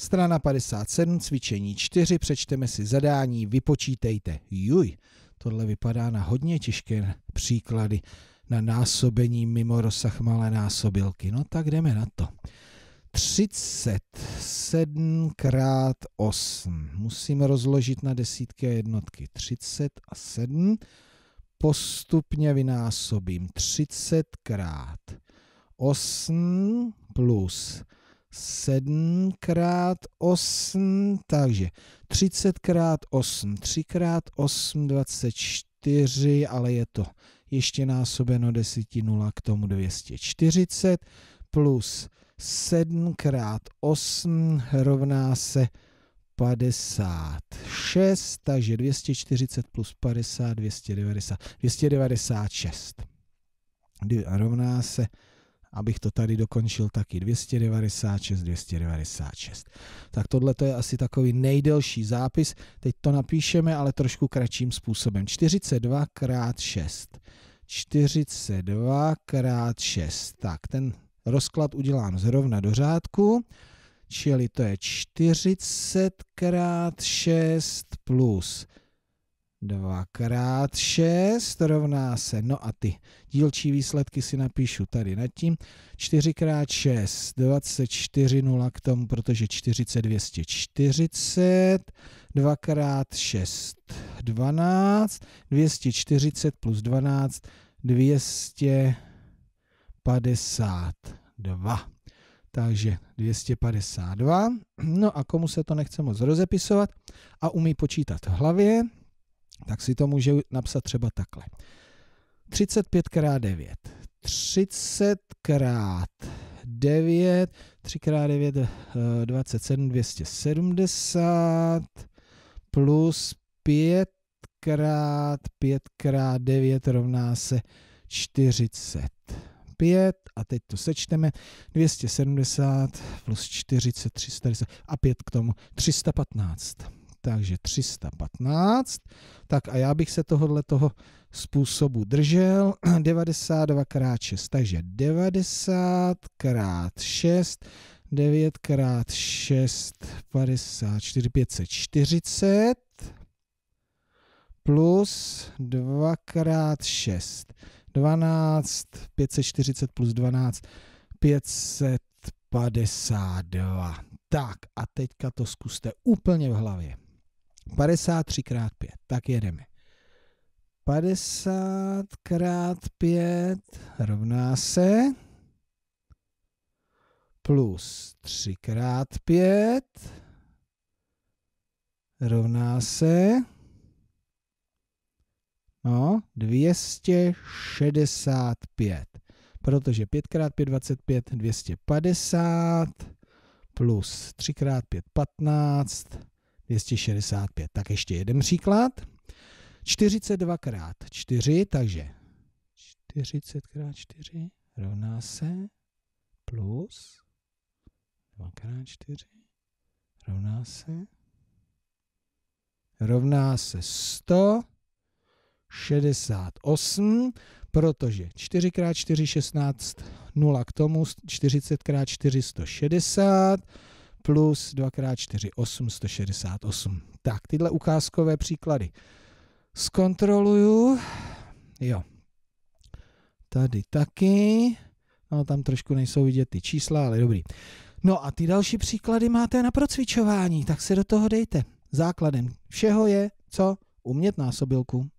Strana 57, cvičení 4, přečteme si zadání, vypočítejte. Juj, tohle vypadá na hodně těžké příklady na násobení mimo rozsah malé násobilky. No tak jdeme na to. 37 krát 8. Musím rozložit na desítky a jednotky. 30 a 7. Postupně vynásobím. 30 krát 8 plus 7 krát 8, takže 30 krát 8, 3 krát 8, 24, ale je to ještě násobeno nula k tomu 240, plus 7 krát 8 rovná se 56, takže 240 plus 50, 290, 296. Rovná se abych to tady dokončil taky 296, 296. Tak tohle to je asi takový nejdelší zápis. Teď to napíšeme, ale trošku kratším způsobem. 42 x 6. 42 x 6. Tak, ten rozklad udělám zrovna do řádku, čili to je 40 x 6 plus Dvakrát 6 rovná se, no a ty dílčí výsledky si napíšu tady nad tím. 4 x 6, 24 0 k tomu, protože 40, 240. 2 x 6, 12. 240 plus 12, 252. Takže 252. No a komu se to nechce moc rozepisovat a umí počítat v hlavě, tak si to může napsat třeba takhle. 35 x 9. 30 x 9, 3 x 9, 27, 270 plus 5 x 5 x 9 rovná se 40. 5 a teď to sečteme, 270 plus 40, 310 a 5 k tomu, 315 takže 315. Tak a já bych se tohohle toho způsobu držel. 92 krát 6, takže 90 krát 6, 9 krát 6, 54, 540 plus 2 krát 6, 12, 540 plus 12, 552. Tak a teďka to zkuste úplně v hlavě. 53 krát 5. Tak jedeme. 50 krát 5 rovná se plus 3 krát 5 rovná se no, 265. Protože 5 krát 5 25 250 plus 3 krát 5 15 265. Tak ještě jeden příklad. 42 x 4, takže 40 x 4 rovná se plus 2 x 4 rovná se rovná se 168, protože 4 x 4 16, 0 k tomu, 40 x 4 160, plus 2x4, 868. Tak, tyhle ukázkové příklady zkontroluju. Jo. Tady taky. No, tam trošku nejsou vidět ty čísla, ale dobrý. No a ty další příklady máte na procvičování, tak se do toho dejte. Základem všeho je, co? Umět násobilku.